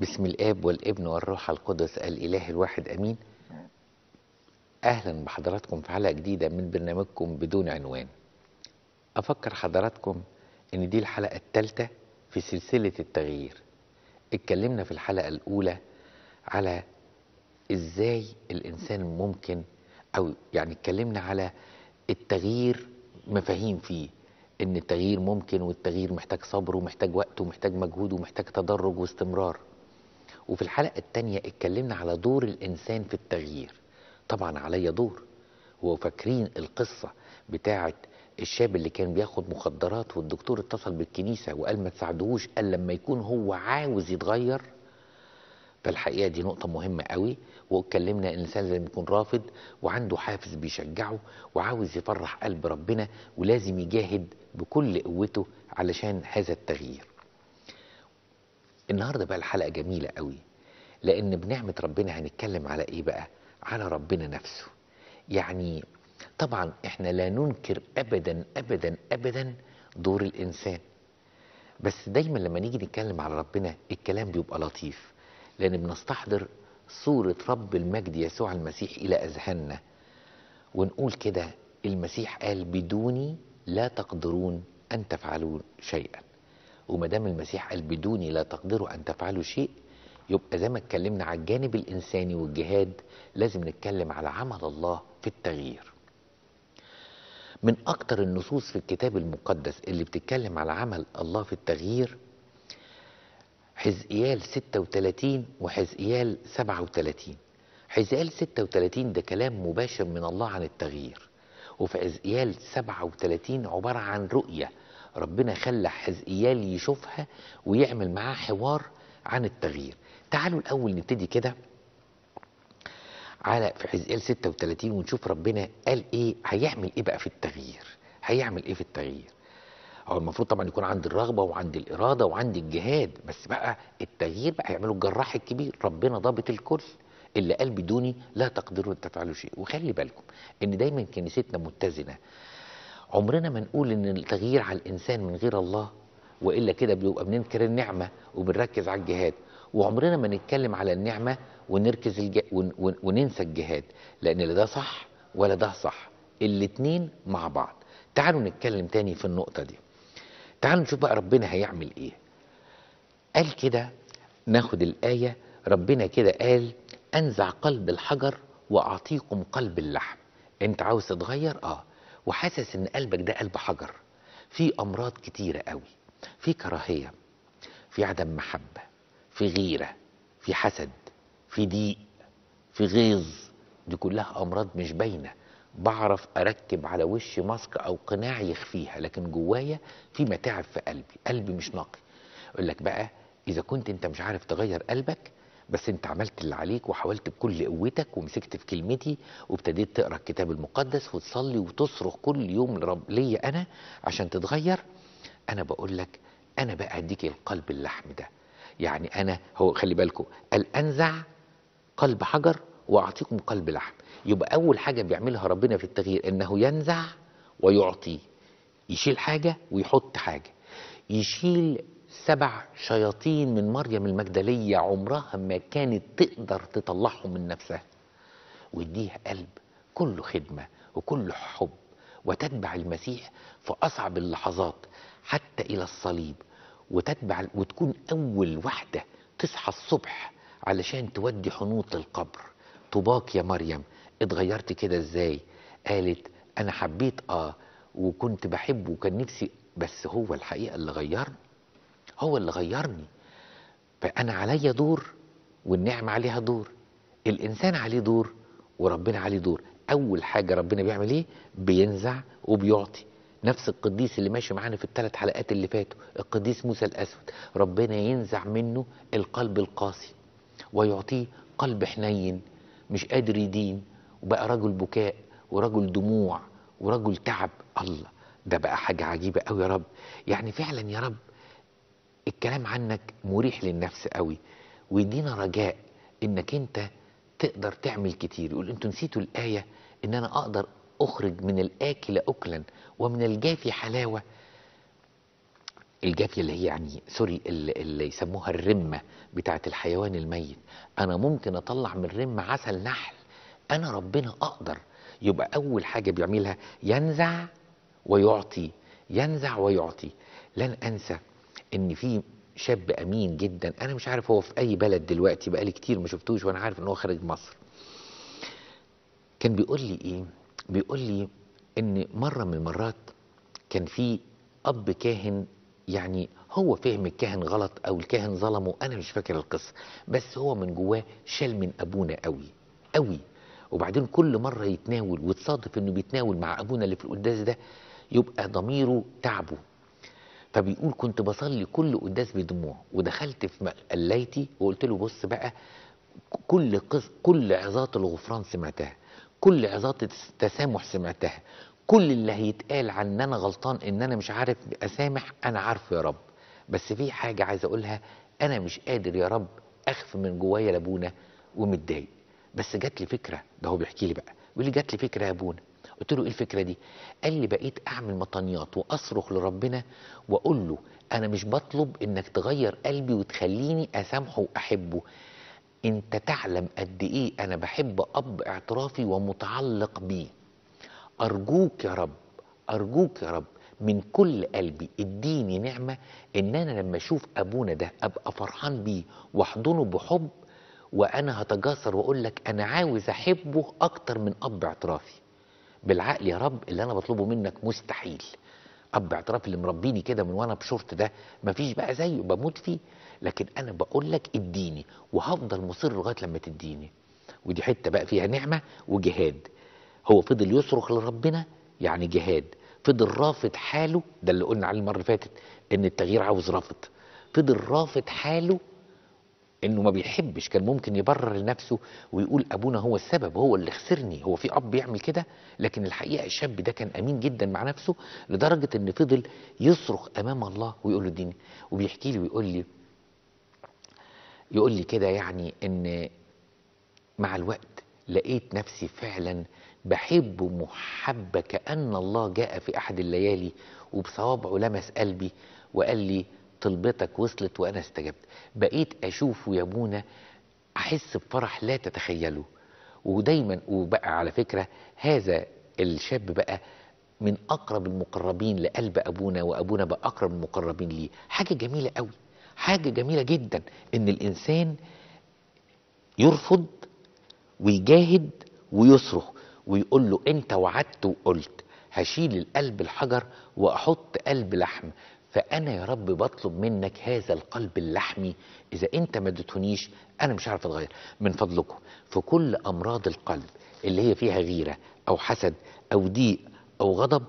بسم الاب والابن والروح القدس الاله الواحد امين اهلا بحضراتكم في حلقه جديده من برنامجكم بدون عنوان افكر حضراتكم ان دي الحلقه الثالثه في سلسله التغيير اتكلمنا في الحلقه الاولى على ازاي الانسان ممكن او يعني اتكلمنا على التغيير مفاهيم فيه ان التغيير ممكن والتغيير محتاج صبر ومحتاج وقت ومحتاج مجهود ومحتاج تدرج واستمرار وفي الحلقة التانية اتكلمنا على دور الإنسان في التغيير طبعا عليا دور وفاكرين القصة بتاعة الشاب اللي كان بياخد مخدرات والدكتور اتصل بالكنيسة وقال ما تساعدهوش قال لما يكون هو عاوز يتغير فالحقيقة دي نقطة مهمة قوي واتكلمنا ان الانسان لازم يكون رافض وعنده حافز بيشجعه وعاوز يفرح قلب ربنا ولازم يجاهد بكل قوته علشان هذا التغيير النهارده بقى الحلقه جميله قوي لان بنعمه ربنا هنتكلم على ايه بقى على ربنا نفسه يعني طبعا احنا لا ننكر ابدا ابدا ابدا دور الانسان بس دايما لما نيجي نتكلم على ربنا الكلام بيبقى لطيف لان بنستحضر صوره رب المجد يسوع المسيح الى اذهاننا ونقول كده المسيح قال بدوني لا تقدرون ان تفعلوا شيئا وما دام المسيح قال بدوني لا تقدروا ان تفعلوا شيء يبقى زي ما اتكلمنا على الجانب الانساني والجهاد لازم نتكلم على عمل الله في التغيير من اكثر النصوص في الكتاب المقدس اللي بتتكلم على عمل الله في التغيير حزقيال 36 وحزقيال 37 حزقيال 36 ده كلام مباشر من الله عن التغيير وفي حزقيال 37 عبارة عن رؤية ربنا خلى حزقيال يشوفها ويعمل معاه حوار عن التغيير تعالوا الأول نبتدي كده على في حزقيال 36 ونشوف ربنا قال إيه هيعمل إيه بقى في التغيير هيعمل إيه في التغيير هو المفروض طبعا يكون عندي الرغبه وعندي الاراده وعندي الجهاد بس بقى التغيير بقى هيعمله الجراح الكبير ربنا ضابط الكل اللي قال بدوني لا تقدروا ان تفعلوا شيء وخلي بالكم ان دايما كنيستنا متزنه عمرنا ما نقول ان التغيير على الانسان من غير الله والا كده بيبقى بننكر النعمه وبنركز على الجهاد وعمرنا ما نتكلم على النعمه ونركز الج... ون... ون... وننسى الجهاد لان لا ده صح ولا ده صح الاثنين مع بعض تعالوا نتكلم تاني في النقطه دي تعالوا نشوف بقى ربنا هيعمل ايه قال كده ناخد الايه ربنا كده قال انزع قلب الحجر واعطيكم قلب اللحم انت عاوز تتغير اه وحاسس ان قلبك ده قلب حجر في امراض كتيره قوي في كراهيه في عدم محبه في غيره في حسد في ضيق في غيظ دي كلها امراض مش باينه بعرف اركب على وشي ماسك او قناع يخفيها لكن جوايا في متاعب في قلبي قلبي مش نقي يقول لك بقى اذا كنت انت مش عارف تغير قلبك بس انت عملت اللي عليك وحاولت بكل قوتك ومسكت في كلمتي وابتديت تقرا الكتاب المقدس وتصلي وتصرخ كل يوم لرب ليا انا عشان تتغير انا بقول لك انا بقى هديك القلب اللحم ده يعني انا هو خلي بالكم قال انزع قلب حجر واعطيكم قلب لحم يبقى اول حاجه بيعملها ربنا في التغيير انه ينزع ويعطي يشيل حاجه ويحط حاجه يشيل سبع شياطين من مريم المجدلية عمرها ما كانت تقدر تطلعهم من نفسها ويديها قلب كله خدمة وكله حب وتتبع المسيح في أصعب اللحظات حتى إلى الصليب وتتبع وتكون أول واحدة تصحى الصبح علشان تودي حنوط للقبر طباك يا مريم اتغيرت كده ازاي قالت انا حبيت اه وكنت بحبه وكان نفسي بس هو الحقيقة اللي غيرني هو اللي غيرني فأنا عليا دور والنعمة عليها دور الإنسان عليه دور وربنا عليه دور أول حاجة ربنا بيعمل إيه بينزع وبيعطي نفس القديس اللي ماشي معانا في الثلاث حلقات اللي فاتوا القديس موسى الأسود ربنا ينزع منه القلب القاسي ويعطيه قلب حنين مش قادر يدين وبقى رجل بكاء ورجل دموع ورجل تعب الله ده بقى حاجة عجيبة قوي يا رب يعني فعلا يا رب الكلام عنك مريح للنفس قوي ويدينا رجاء انك انت تقدر تعمل كتير يقول انتوا نسيتوا الايه ان انا اقدر اخرج من الاكل اكلا ومن الجافي حلاوه الجافيه اللي هي يعني سوري اللي يسموها الرمه بتاعه الحيوان الميت انا ممكن اطلع من الرمه عسل نحل انا ربنا اقدر يبقى اول حاجه بيعملها ينزع ويعطي ينزع ويعطي لن انسى ان في شاب امين جدا انا مش عارف هو في اي بلد دلوقتي بقالي كتير ما شفتوش وانا عارف ان هو خارج مصر كان بيقول لي ايه بيقول لي ان مره من المرات كان في اب كاهن يعني هو فهم الكاهن غلط او الكاهن ظلمه انا مش فاكر القصه بس هو من جواه شال من ابونا قوي قوي وبعدين كل مره يتناول وتصادف انه بيتناول مع ابونا اللي في القداس ده يبقى ضميره تعبه فبيقول كنت بصلي كل قداس بدموع ودخلت في قليتي وقلت له بص بقى كل قص كل عظات الغفران سمعتها كل عظات التسامح سمعتها كل اللي هيتقال عن ان انا غلطان ان انا مش عارف اسامح انا عارفه يا رب بس في حاجه عايز اقولها انا مش قادر يا رب اخف من جوايا لابونا ومتضايق بس جات لي فكره ده هو بيحكي لي بقى بيقول لي جات لي فكره يا ابونا قلت له ايه الفكره دي قال لي بقيت اعمل مطانيات واصرخ لربنا واقول له انا مش بطلب انك تغير قلبي وتخليني اسامحه واحبه انت تعلم قد ايه انا بحب اب اعترافي ومتعلق بيه ارجوك يا رب ارجوك يا رب من كل قلبي اديني نعمه ان انا لما اشوف ابونا ده ابقى فرحان بيه واحضنه بحب وانا هتجاسر واقول لك انا عاوز احبه اكتر من اب اعترافي بالعقل يا رب اللي انا بطلبه منك مستحيل اب اعتراف اللي مربيني كده من وانا بشورت ده مفيش بقى زيه بموت فيه لكن انا بقول لك اديني وهفضل مصر لغايه لما تديني ودي حته بقى فيها نعمه وجهاد هو فضل يصرخ لربنا يعني جهاد فضل رافض حاله ده اللي قلنا عليه المره اللي فاتت ان التغيير عاوز رافض فضل رافض حاله انه ما بيحبش كان ممكن يبرر لنفسه ويقول ابونا هو السبب هو اللي خسرني هو في اب بيعمل كده لكن الحقيقه الشاب ده كان امين جدا مع نفسه لدرجه ان فضل يصرخ امام الله ويقول له اديني وبيحكي لي ويقول لي يقول لي كده يعني ان مع الوقت لقيت نفسي فعلا بحب محبه كان الله جاء في احد الليالي وبصوابعه لمس قلبي وقال لي طلبتك وصلت وانا استجبت بقيت اشوفه يا بونا احس بفرح لا تتخيله ودايما وبقى على فكره هذا الشاب بقى من اقرب المقربين لقلب ابونا وابونا بقى اقرب المقربين ليه حاجه جميله قوي حاجه جميله جدا ان الانسان يرفض ويجاهد ويصرخ ويقول له انت وعدت وقلت هشيل القلب الحجر واحط قلب لحم فأنا يا رب بطلب منك هذا القلب اللحمي إذا أنت ما اديتهونيش أنا مش عارف أتغير من فضلكم في كل أمراض القلب اللي هي فيها غيرة أو حسد أو ضيق أو غضب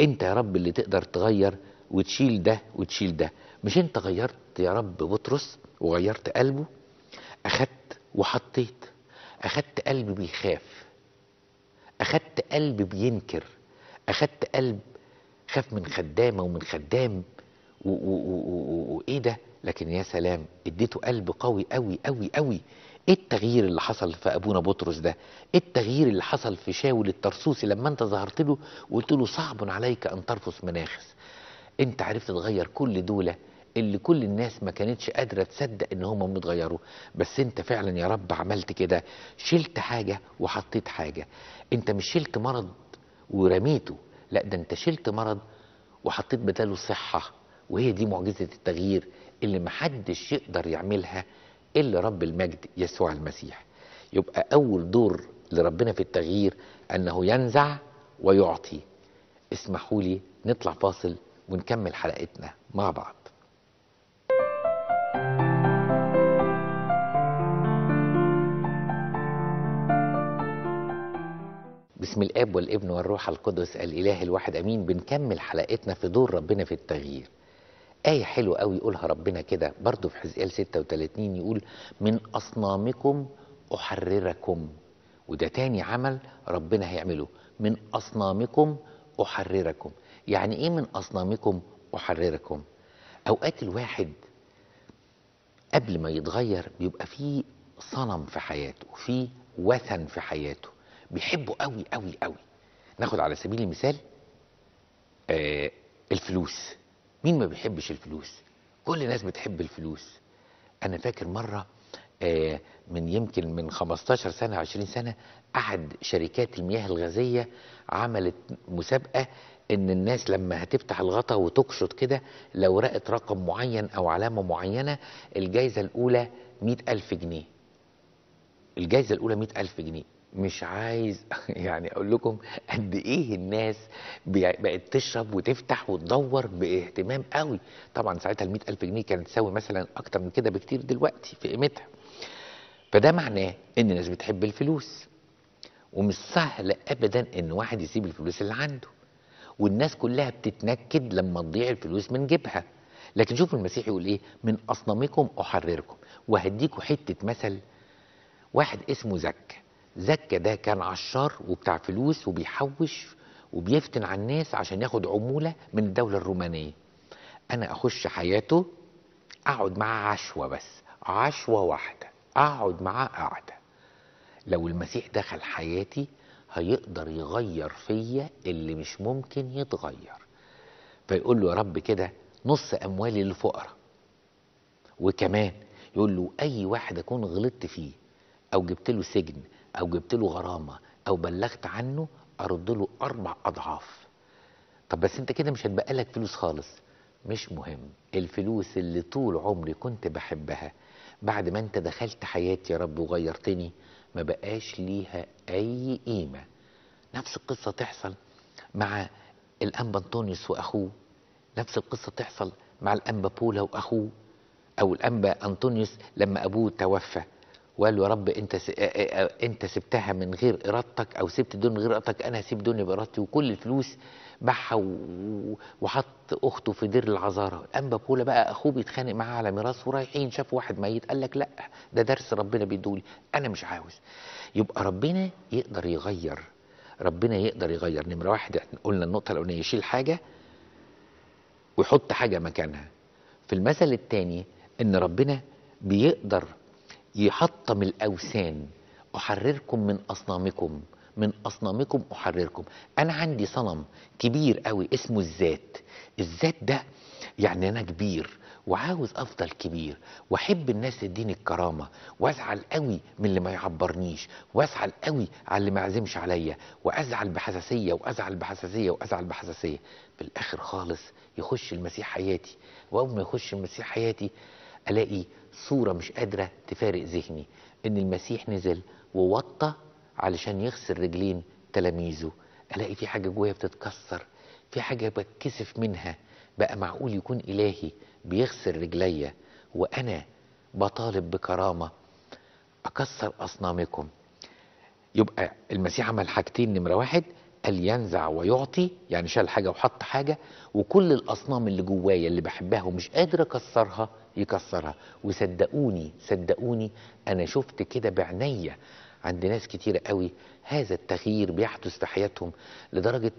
أنت يا رب اللي تقدر تغير وتشيل ده وتشيل ده مش أنت غيرت يا رب بطرس وغيرت قلبه أخدت وحطيت أخدت قلب بيخاف أخدت قلب بينكر أخدت قلب خاف من خدامة ومن خدام وايه ده لكن يا سلام اديته قلب قوي قوي قوي قوي ايه التغيير اللي حصل في ابونا بطرس ده ايه التغيير اللي حصل في شاول الترسوسي لما انت ظهرت له وقلت له صعب عليك ان ترفس مناخس انت عرفت تغير كل دوله اللي كل الناس ما كانتش قادرة تصدق ان هم متغيروا بس انت فعلا يا رب عملت كده شلت حاجة وحطيت حاجة انت مش شلت مرض ورميته لا ده انت شلت مرض وحطيت بداله صحة وهي دي معجزة التغيير اللي محدش يقدر يعملها إلا رب المجد يسوع المسيح يبقى أول دور لربنا في التغيير أنه ينزع ويعطي اسمحوا لي نطلع فاصل ونكمل حلقتنا مع بعض بسم الاب والابن والروح القدس الاله الواحد امين بنكمل حلقتنا في دور ربنا في التغيير آية حلوة قوي يقولها ربنا كده برضه في حزقيال 36 يقول من أصنامكم أحرركم وده تاني عمل ربنا هيعمله من أصنامكم أحرركم يعني إيه من أصنامكم أحرركم أوقات الواحد قبل ما يتغير بيبقى فيه صنم في حياته فيه وثن في حياته بيحبه قوي قوي قوي ناخد على سبيل المثال آه الفلوس مين ما بيحبش الفلوس كل الناس بتحب الفلوس انا فاكر مره آه، من يمكن من 15 سنه 20 سنه احد شركات المياه الغازيه عملت مسابقه ان الناس لما هتفتح الغطا وتقشط كده لو رأت رقم معين او علامه معينه الجائزه الاولى 100000 جنيه الجائزه الاولى 100000 جنيه مش عايز يعني اقول لكم قد ايه الناس بقت تشرب وتفتح وتدور باهتمام قوي طبعا ساعتها ال ألف جنيه كانت تساوي مثلا اكتر من كده بكتير دلوقتي في قيمتها فده معناه ان الناس بتحب الفلوس ومش سهل ابدا ان واحد يسيب الفلوس اللي عنده والناس كلها بتتنكد لما تضيع الفلوس من جيبها لكن شوف المسيح يقول ايه من اصنامكم احرركم وهديكم حته مثل واحد اسمه زكه زكا ده كان عشار وبتاع فلوس وبيحوش وبيفتن على الناس عشان ياخد عمولة من الدولة الرومانية أنا أخش حياته أقعد معاه عشوة بس عشوة واحدة أقعد معاه قعدة لو المسيح دخل حياتي هيقدر يغير فيا اللي مش ممكن يتغير فيقول له يا رب كده نص أموالي للفقراء وكمان يقول له أي واحد أكون غلطت فيه أو جبت له سجن او جبت له غرامه او بلغت عنه ارد له اربع اضعاف طب بس انت كده مش هتبقى لك فلوس خالص مش مهم الفلوس اللي طول عمري كنت بحبها بعد ما انت دخلت حياتي يا رب وغيرتني ما بقاش ليها اي قيمه نفس القصه تحصل مع الانبا انطونيوس واخوه نفس القصه تحصل مع الانبا بولا واخوه او الانبا انطونيوس لما ابوه توفى وقال له يا رب انت س... آه، آه، آه، انت سبتها من غير ارادتك او سبت الدنيا من غير ارادتك انا هسيب الدنيا بارادتي وكل الفلوس باعها و... وحط اخته في دير العذاره قام بابولا بقى اخوه بيتخانق معاه على ميراثه ورايحين شاف واحد ميت قال لك لا ده درس ربنا بيدولي انا مش عاوز يبقى ربنا يقدر يغير ربنا يقدر يغير نمره واحد قلنا النقطه الاولانيه يشيل حاجه ويحط حاجه مكانها في المثل الثاني ان ربنا بيقدر يحطم الأوثان أحرركم من أصنامكم من أصنامكم أحرركم أنا عندي صنم كبير قوي اسمه الذات الذات ده يعني أنا كبير وعاوز أفضل كبير وأحب الناس تديني الكرامة وأزعل قوي من اللي ما يعبرنيش وأزعل قوي على اللي ما يعزمش عليا وأزعل بحساسية وأزعل بحساسية وأزعل بحساسية في الآخر خالص يخش المسيح حياتي وأول ما يخش المسيح حياتي ألاقي صورة مش قادرة تفارق ذهني إن المسيح نزل ووطى علشان يغسل رجلين تلاميذه ألاقي في حاجة جوايا بتتكسر في حاجة بتكسف منها بقى معقول يكون إلهي بيغسل رجليا وأنا بطالب بكرامة أكسر أصنامكم يبقى المسيح عمل حاجتين نمرة واحد قال ينزع ويعطي يعني شال حاجة وحط حاجة وكل الأصنام اللي جوايا اللي بحبها ومش قادر أكسرها يكسرها وصدقوني صدقوني انا شفت كده بعينيا عند ناس كتير قوي هذا التغيير بيحدث في حياتهم لدرجة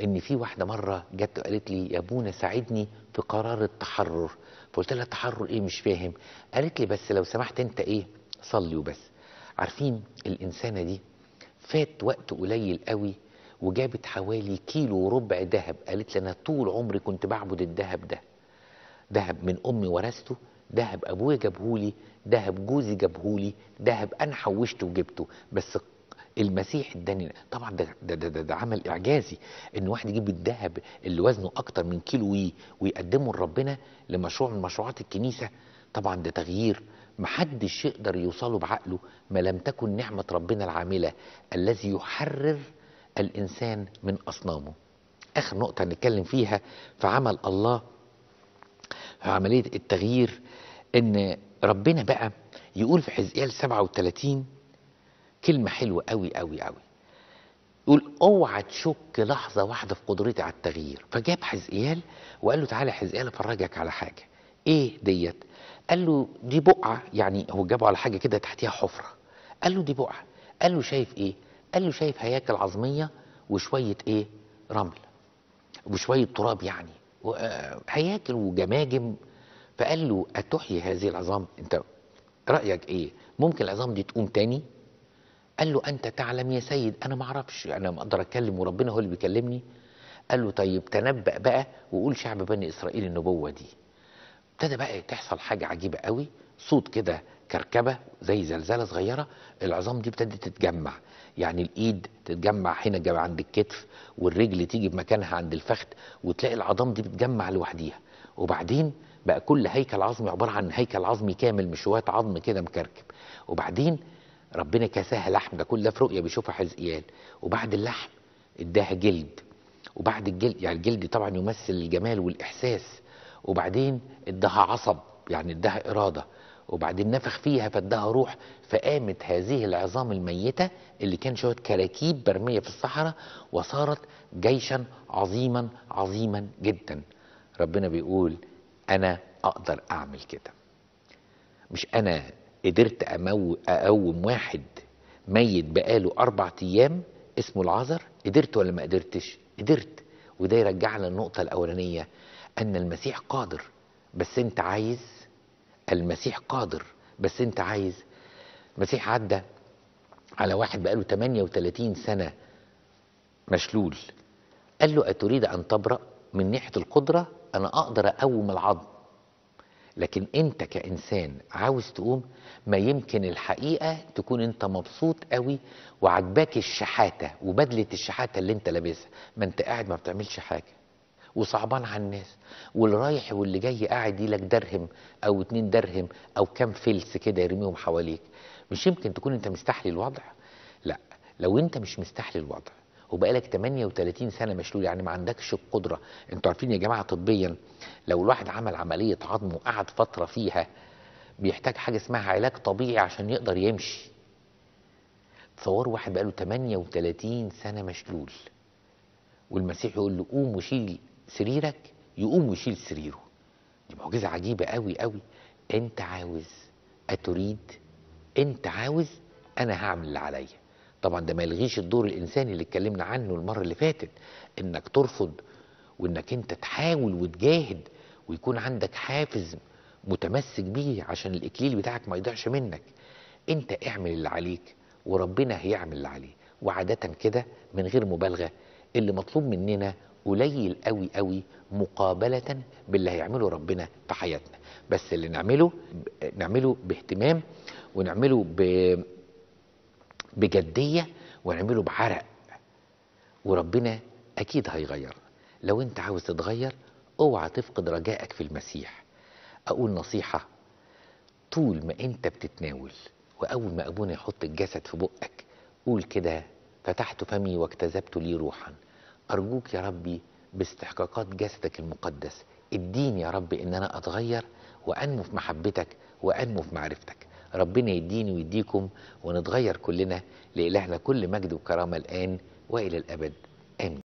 ان في واحدة مرة جت قالت لي يا ابونا ساعدني في قرار التحرر فقلت لها التحرر ايه مش فاهم قالت لي بس لو سمحت انت ايه صلي وبس عارفين الانسانة دي فات وقت قليل قوي وجابت حوالي كيلو وربع ذهب قالت لي انا طول عمري كنت بعبد الذهب ده ذهب من امي ورثته ذهب ابويا جابهولي ذهب جوزي جابهولي ذهب انا حوشته وجبته بس المسيح اداني طبعا ده, ده, ده, ده عمل اعجازي ان واحد يجيب الذهب اللي وزنه اكتر من كيلو وي ويقدمه لربنا لمشروع من مشروعات الكنيسه طبعا ده تغيير محدش يقدر يوصله بعقله ما لم تكن نعمه ربنا العامله الذي يحرر الانسان من اصنامه اخر نقطه هنتكلم فيها في عمل الله عملية التغيير ان ربنا بقى يقول في حزقيال 37 كلمة حلوة قوي قوي قوي يقول اوعى تشك لحظة واحدة في قدرتي على التغيير فجاب حزقيال وقال له تعالى حزقيال افرجك على حاجة ايه ديت قال له دي بقعة يعني هو جابه على حاجة كده تحتيها حفرة قال له دي بقعة قال له شايف ايه قال له شايف هياكل عظمية وشوية ايه رمل وشوية تراب يعني هياكل وجماجم فقال له أتحيي هذه العظام أنت رأيك إيه ممكن العظام دي تقوم تاني قال له أنت تعلم يا سيد أنا ما أعرفش أنا ما أقدر أتكلم وربنا هو اللي بيكلمني قال له طيب تنبأ بقى وقول شعب بني إسرائيل النبوة دي ابتدى بقى تحصل حاجة عجيبة قوي صوت كده كركبه زي زلزاله صغيره العظام دي ابتدت تتجمع يعني الايد تتجمع هنا جمع عند الكتف والرجل تيجي بمكانها عند الفخذ وتلاقي العظام دي بتجمع لوحديها وبعدين بقى كل هيكل عظمي عباره عن هيكل عظمي كامل مش شويه عظم كده مكركب وبعدين ربنا كساها لحم ده كل ده في رؤيه بيشوفها حزقيال وبعد اللحم اداها جلد وبعد الجلد يعني الجلد طبعا يمثل الجمال والاحساس وبعدين اداها عصب يعني اداها اراده وبعدين نفخ فيها فادها روح فقامت هذه العظام الميتة اللي كان شوية كراكيب برمية في الصحراء وصارت جيشا عظيما عظيما جدا ربنا بيقول أنا أقدر أعمل كده مش أنا قدرت أمو أقوم واحد ميت بقاله أربع أيام اسمه العذر قدرت ولا ما قدرتش قدرت وده يرجعنا للنقطة الأولانية أن المسيح قادر بس أنت عايز المسيح قادر بس انت عايز المسيح عدى على واحد بقاله 38 سنة مشلول قال له أتريد أن تبرأ من ناحية القدرة أنا أقدر أقوم العظم لكن أنت كإنسان عاوز تقوم ما يمكن الحقيقة تكون أنت مبسوط قوي وعجبك الشحاتة وبدلة الشحاتة اللي أنت لابسها ما أنت قاعد ما بتعملش حاجة وصعبان على الناس واللي رايح واللي جاي قاعد يلك درهم او اتنين درهم او كام فلس كده يرميهم حواليك مش يمكن تكون انت مستحلي الوضع لا لو انت مش مستحلي الوضع وبقالك 38 سنه مشلول يعني ما عندكش القدره انتوا عارفين يا جماعه طبيا لو الواحد عمل عمليه عظم وقعد فتره فيها بيحتاج حاجه اسمها علاج طبيعي عشان يقدر يمشي تصوروا واحد بقاله 38 سنه مشلول والمسيح يقول له قوم وشيل سريرك يقوم ويشيل سريره دي معجزه عجيبه قوي قوي انت عاوز اتريد انت عاوز انا هعمل اللي عليا طبعا ده ما يلغيش الدور الانساني اللي اتكلمنا عنه المره اللي فاتت انك ترفض وانك انت تحاول وتجاهد ويكون عندك حافز متمسك بيه عشان الاكليل بتاعك ما يضيعش منك انت اعمل اللي عليك وربنا هيعمل اللي عليه وعاده كده من غير مبالغه اللي مطلوب مننا قليل قوي قوي مقابلة باللي هيعمله ربنا في حياتنا بس اللي نعمله نعمله باهتمام ونعمله بجدية ونعمله بعرق وربنا أكيد هيغير لو أنت عاوز تتغير اوعى تفقد رجائك في المسيح أقول نصيحة طول ما أنت بتتناول وأول ما أبونا يحط الجسد في بقك قول كده فتحت فمي واكتذبت لي روحا أرجوك يا ربي باستحقاقات جسدك المقدس اديني يا رب إن أنا أتغير وأنمو في محبتك وأنمو في معرفتك ربنا يديني ويديكم ونتغير كلنا لإلهنا كل مجد وكرامة الآن وإلى الأبد آمين